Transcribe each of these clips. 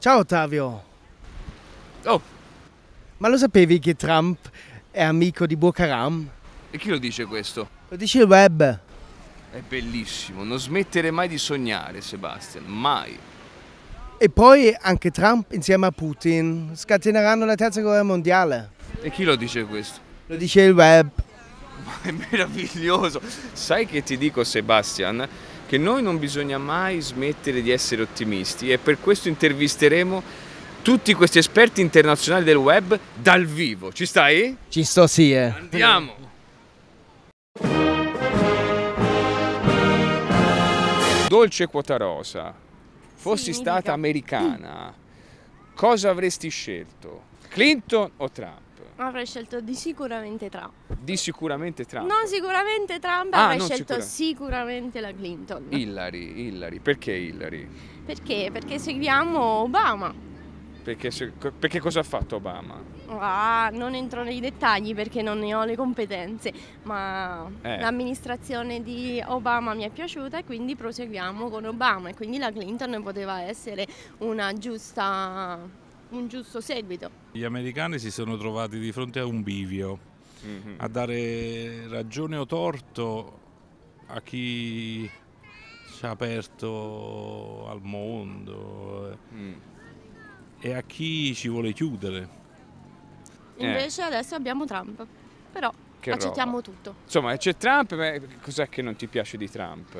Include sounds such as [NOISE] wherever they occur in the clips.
Ciao Ottavio. Oh. Ma lo sapevi che Trump è amico di Boko Haram? E chi lo dice questo? Lo dice il web. È bellissimo, non smettere mai di sognare, Sebastian, mai. E poi anche Trump insieme a Putin scateneranno la terza guerra mondiale. E chi lo dice questo? Lo dice il web. Ma è meraviglioso. Sai che ti dico, Sebastian? che noi non bisogna mai smettere di essere ottimisti e per questo intervisteremo tutti questi esperti internazionali del web dal vivo. Ci stai? Ci sto sì, eh. Andiamo! Dolce quota rosa, fossi Significa. stata americana, cosa avresti scelto? Clinton o Trump? Avrei scelto di sicuramente Trump. Di sicuramente Trump? Non sicuramente Trump, ah, avrei scelto sicura. sicuramente la Clinton. Hillary, Hillary. Perché Hillary? Perché? Perché seguiamo Obama. Perché, perché cosa ha fatto Obama? Ah, non entro nei dettagli perché non ne ho le competenze, ma eh. l'amministrazione di Obama mi è piaciuta e quindi proseguiamo con Obama e quindi la Clinton poteva essere una giusta un giusto seguito. Gli americani si sono trovati di fronte a un bivio, mm -hmm. a dare ragione o torto a chi ci ha aperto al mondo mm. e a chi ci vuole chiudere. Eh. Invece eh. adesso abbiamo Trump, però che accettiamo roba. tutto. Insomma, c'è Trump, ma cos'è che non ti piace di Trump?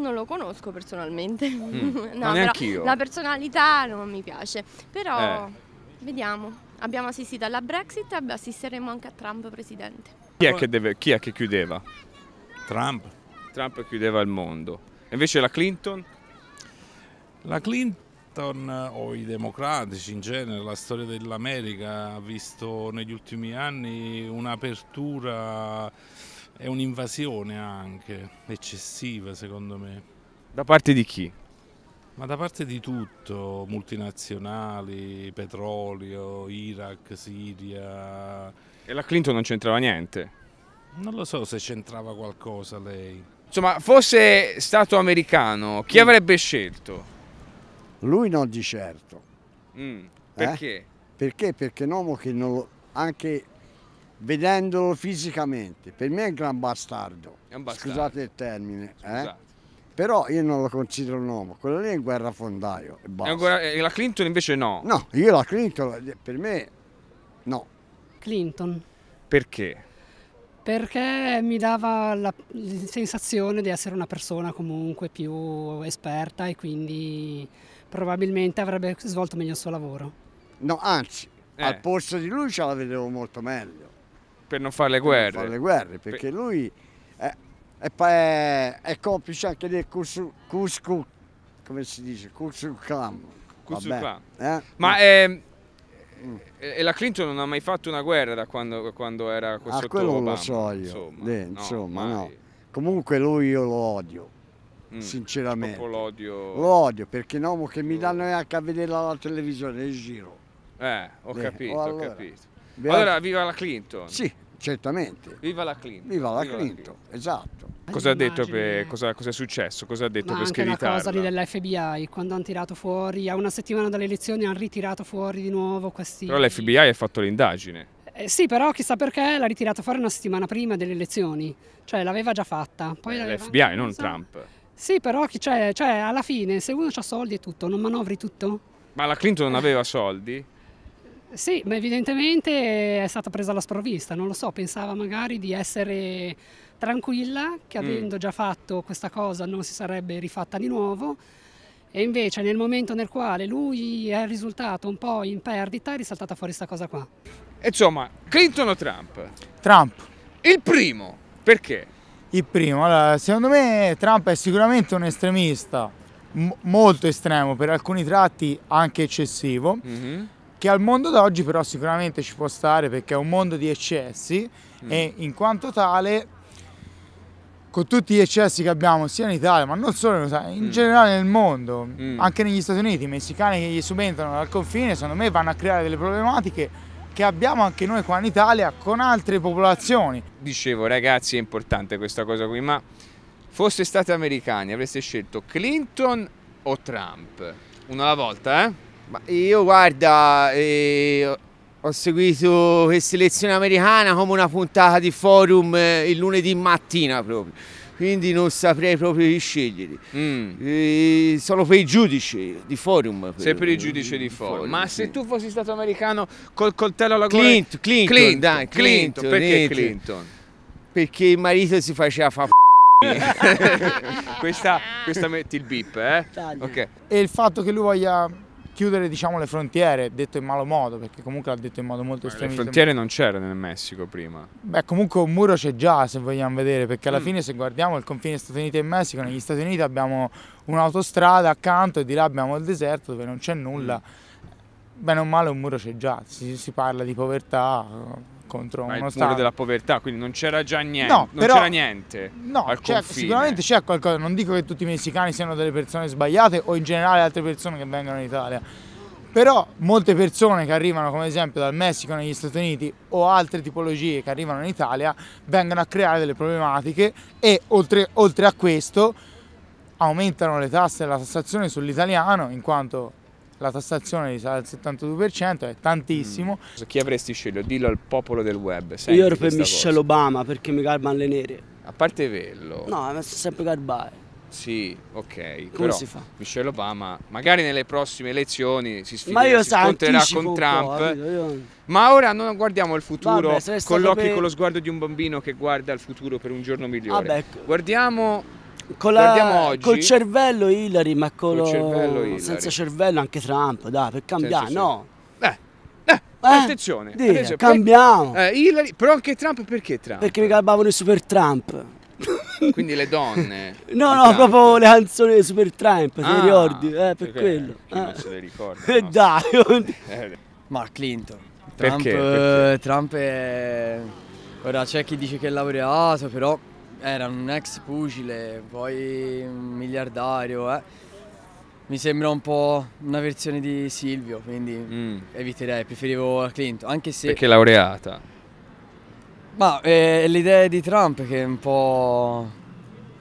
non lo conosco personalmente. Mm, [LAUGHS] no, ma neanche io. La personalità non mi piace, però eh. vediamo. Abbiamo assistito alla Brexit, assisteremo anche a Trump presidente. Chi è che, deve, chi è che chiudeva? Trump. Trump chiudeva il mondo. Invece la Clinton? La Clinton o i democratici in genere, la storia dell'America ha visto negli ultimi anni un'apertura è un'invasione anche eccessiva secondo me. Da parte di chi? Ma da parte di tutto, multinazionali, petrolio, Iraq, Siria. E la Clinton non c'entrava niente? Non lo so se c'entrava qualcosa lei. Insomma, fosse stato americano, chi mm. avrebbe scelto? Lui non di certo. Mm. Perché? Eh? Perché? Perché un uomo che non lo, anche vedendolo fisicamente. Per me è un gran bastardo. È un bastardo. Scusate il termine. Eh. Scusate. Eh? Però io non lo considero un uomo, quello lì è un guerrafondaio. E basta. Guerra... la Clinton invece no. No, io la Clinton, per me no. Clinton. Perché? Perché mi dava la sensazione di essere una persona comunque più esperta e quindi probabilmente avrebbe svolto meglio il suo lavoro. No, anzi, eh. al posto di lui ce la vedevo molto meglio per non fare le guerre. Per non fare le guerre, perché lui è, è, è complice anche del Cusco, Cusco come si dice, Cusco Clam. Cusco eh? Ma eh, eh, la Clinton non ha mai fatto una guerra da quando, quando era questo ah, quello Obama, lo so io. Insomma, De, insomma no, no. Comunque lui io lo odio. Mm, sinceramente l'odio l'odio perché no che mi danno neanche a vedere la televisione in giro eh ho De, capito allora. ho capito Beato. Allora, viva la Clinton. Sì, certamente. Viva la Clinton. Viva la, viva Clinton. la Clinton, esatto. Cosa, per, cosa, cosa è successo? Cosa ha detto Ma per screditarla? Anche la cosa dell'FBI, quando hanno tirato fuori, a una settimana dalle elezioni hanno ritirato fuori di nuovo questi... Però l'FBI ha fatto l'indagine. Eh, sì, però chissà perché l'ha ritirata fuori una settimana prima delle elezioni, cioè l'aveva già fatta. Eh, L'FBI, non, non so. Trump. Sì, però cioè, cioè, alla fine se uno ha soldi e tutto, non manovri tutto? Ma la Clinton non aveva soldi? Sì, ma evidentemente è stata presa alla sprovvista, non lo so, pensava magari di essere tranquilla, che mm. avendo mm. già fatto questa cosa non si sarebbe rifatta di nuovo. E invece nel momento nel quale lui è risultato un po' in perdita è risaltata fuori questa cosa qua. Insomma, Clinton o Trump? Trump. Il primo, perché? Il primo, allora, secondo me Trump è sicuramente un estremista, molto estremo, per alcuni tratti anche eccessivo. Mm -hmm che al mondo d'oggi però sicuramente ci può stare perché è un mondo di eccessi mm. e in quanto tale con tutti gli eccessi che abbiamo sia in Italia ma non solo in, Italia, in mm. generale nel mondo mm. anche negli Stati Uniti i messicani che gli subentrano dal confine secondo me vanno a creare delle problematiche che abbiamo anche noi qua in Italia con altre popolazioni dicevo ragazzi è importante questa cosa qui ma foste stati americani avreste scelto Clinton o Trump una alla volta eh ma io guarda, eh, ho seguito questa elezione americana come una puntata di forum eh, il lunedì mattina proprio, quindi non saprei proprio di scegliere. Mm. Eh, sono per i giudici di forum. Sei per i giudici di, forum. forum. Ma sì. se tu fossi stato americano col coltello alla gola... Clinton, Clinton, Clinton, dai, Clinton, Clinton perché Clinton? Clinton? Perché il marito si faceva fa... [LAUGHS] questa, questa metti il bip, eh? Okay. E il fatto che lui voglia chiudere diciamo, le frontiere, detto in malo modo, perché comunque l'ha detto in modo molto estremo. Le frontiere non c'erano nel Messico prima. Beh, comunque un muro c'è già, se vogliamo vedere, perché alla mm. fine se guardiamo il confine Stati Uniti e Messico, negli Stati Uniti abbiamo un'autostrada accanto e di là abbiamo il deserto dove non c'è nulla. Mm. Bene o male un muro c'è già, si, si parla di povertà, contro Ma uno il Stato. della povertà, quindi non c'era già niente. No, non c'era niente. No, c'è, certo, sicuramente c'è qualcosa. Non dico che tutti i messicani siano delle persone sbagliate o in generale altre persone che vengono in Italia. Però molte persone che arrivano, come esempio dal Messico negli Stati Uniti o altre tipologie che arrivano in Italia, vengono a creare delle problematiche e oltre, oltre a questo aumentano le tasse e la tassazione sull'italiano in quanto la tassazione sarà al 72%, è tantissimo. Mm. Chi avresti sceglio? Dillo al popolo del web. Senti Io ero per Michelle cosa. Obama perché mi garbano le nere. A parte Vello. No, mi sono sempre garbare. Sì, ok. Come si fa? Michelle Obama, magari nelle prossime elezioni si sfiderà, ma io si con Trump. Io... Ma ora non guardiamo il futuro Vabbè, con l'occhio e per... con lo sguardo di un bambino che guarda il futuro per un giorno migliore. Vabbè. Ecco. Guardiamo con la, oggi, col cervello Hillary, ma con lo, cervello senza cervello anche Trump, dai, per cambiare, senza no. Eh, eh, eh, attenzione, dire, attenzione, cambiamo. eh, Hillary, però anche Trump, perché Trump? Perché mi calbavano i Super Trump. [LAUGHS] Quindi le donne. [LAUGHS] no, no, Trump. proprio le canzoni di Super Trump, ti ah, ricordi? Eh, per quello. Eh. Non se le ricorda. [LAUGHS] No? Dai. Eh. Ma Clinton. Trump, perché? Perché? Trump è... Ora c'è chi dice che è laureato, però era un ex pugile, poi un miliardario, eh. mi sembra un po' una versione di Silvio, quindi mm. eviterei, preferivo Clinton, anche se... Perché laureata? Ma eh, l'idea di Trump che è un po'...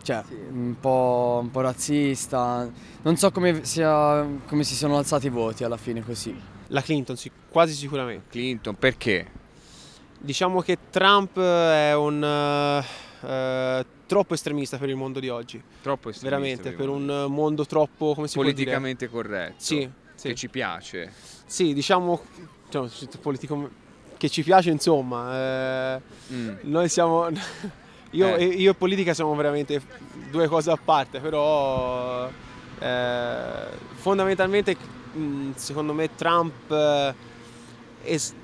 Cioè, sì. un, po', un po', razzista, non so come, sia, come si sono alzati i voti alla fine così. La Clinton, sì, quasi sicuramente. Clinton, perché? Diciamo che Trump è un... Uh eh, troppo estremista per il mondo di oggi. Troppo estremista. Veramente, per un mondo troppo, come si può dire? Politicamente corretto. Sì, sì. Che ci piace. Sì, diciamo, diciamo politico, che ci piace insomma. Eh, mm. Noi siamo... [LAUGHS] Io, eh. io, e politica siamo veramente due cose a parte, però eh, fondamentalmente mm, secondo me Trump eh,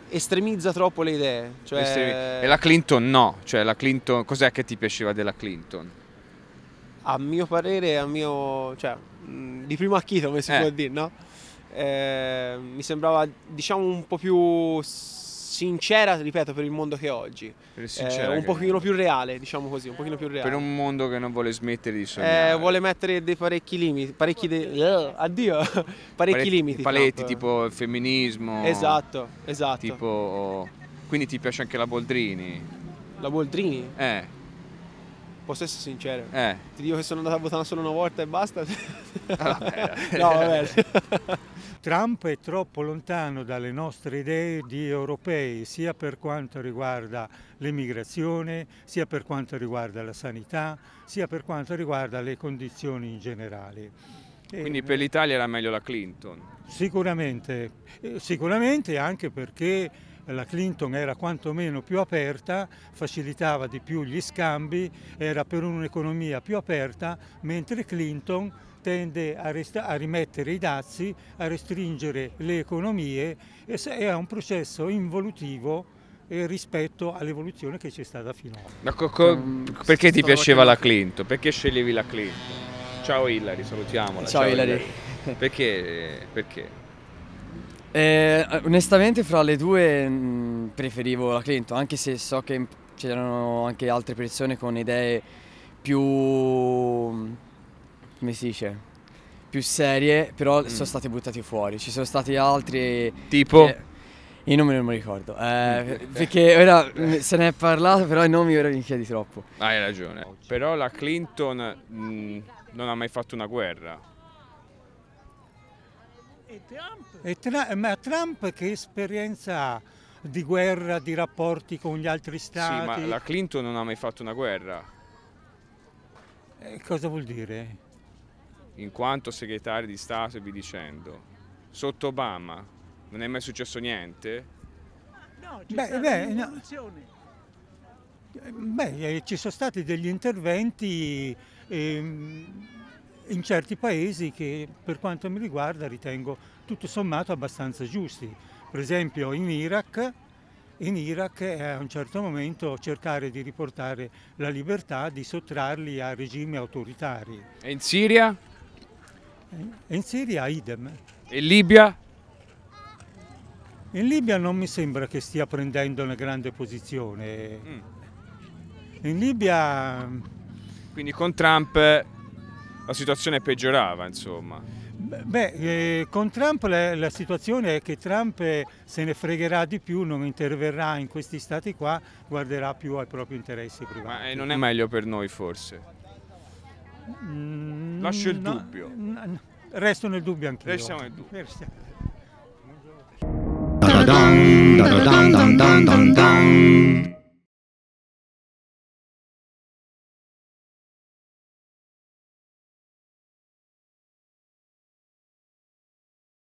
estremizza troppo le idee. Cioè... E la Clinton no, cioè la Clinton, cos'è che ti piaceva della Clinton? A mio parere, a mio... Cioè, di primo acchito come si eh. può dire, no? Eh, mi sembrava diciamo un po' più sincera, ripeto, per il mondo che è oggi. Eh, sincera, eh, un pochino è... più reale, diciamo così, un pochino più reale. Per un mondo che non vuole smettere di eh, sognare. Eh, vuole mettere dei parecchi limiti, parecchi de... uh, addio, [LAUGHS] parecchi, parecchi limiti. Paletti Trump. tipo il femminismo. Esatto, esatto. Tipo... Quindi ti piace anche la Boldrini? La Boldrini? Eh. Posso essere sincero? Eh. Ti dico che sono andato a votare solo una volta e basta? Ah, [LAUGHS] no, vabbè. [LAUGHS] Trump è troppo lontano dalle nostre idee di europei, sia per quanto riguarda l'immigrazione, sia per quanto riguarda la sanità, sia per quanto riguarda le condizioni in generale. Quindi per l'Italia era meglio la Clinton? Sicuramente, sicuramente anche perché la Clinton era quantomeno più aperta, facilitava di più gli scambi, era per un'economia più aperta, mentre Clinton tende a, a, rimettere i dazi, a restringere le economie e è un processo involutivo eh, rispetto all'evoluzione che c'è stata finora. Ma um, perché ti piaceva la Clinton? Perché sceglievi la Clinton? Ciao Hillary, salutiamola. Ciao, ciao Hillary. Hillary. Perché? perché? Eh, onestamente fra le due mm, preferivo la Clinton, anche se so che c'erano anche altre persone con idee più... Mm, come si dice? Più serie, però mm. sono state buttate fuori. Ci sono stati altri... Tipo? Che, i nomi non mi ricordo, eh, perché mm. ora se ne è parlato, però i nomi ora mi chiedi troppo. Hai ragione, però la Clinton mh, non ha mai fatto una guerra. E Trump? E tra- eh, ma Trump che esperienza ha? di guerra, di rapporti con gli altri stati. Sì, ma la Clinton non ha mai fatto una guerra. E cosa vuol dire? In quanto segretario di Stato e vi dicendo. Sotto Obama non è mai successo niente? No, c'è beh, stata beh, no. beh, eh, ci sono stati degli interventi ehm, in certi paesi che per quanto mi riguarda ritengo tutto sommato abbastanza giusti. Per esempio in Iraq, in Iraq a un certo momento cercare di riportare la libertà, di sottrarli a regimi autoritari. E in Siria? in Siria idem. E in Libia? In Libia non mi sembra che stia prendendo una grande posizione. Mm. In Libia... Quindi con Trump la situazione peggiorava, insomma. Beh, eh, con Trump la, la, situazione è che Trump se ne fregherà di più, non interverrà in questi stati qua, guarderà più ai propri interessi eh, privati. Ma non è meglio per noi forse? Mm, Lascio il no, dubbio. No, resto nel dubbio anche io. Restiamo nel dubbio. Restiamo.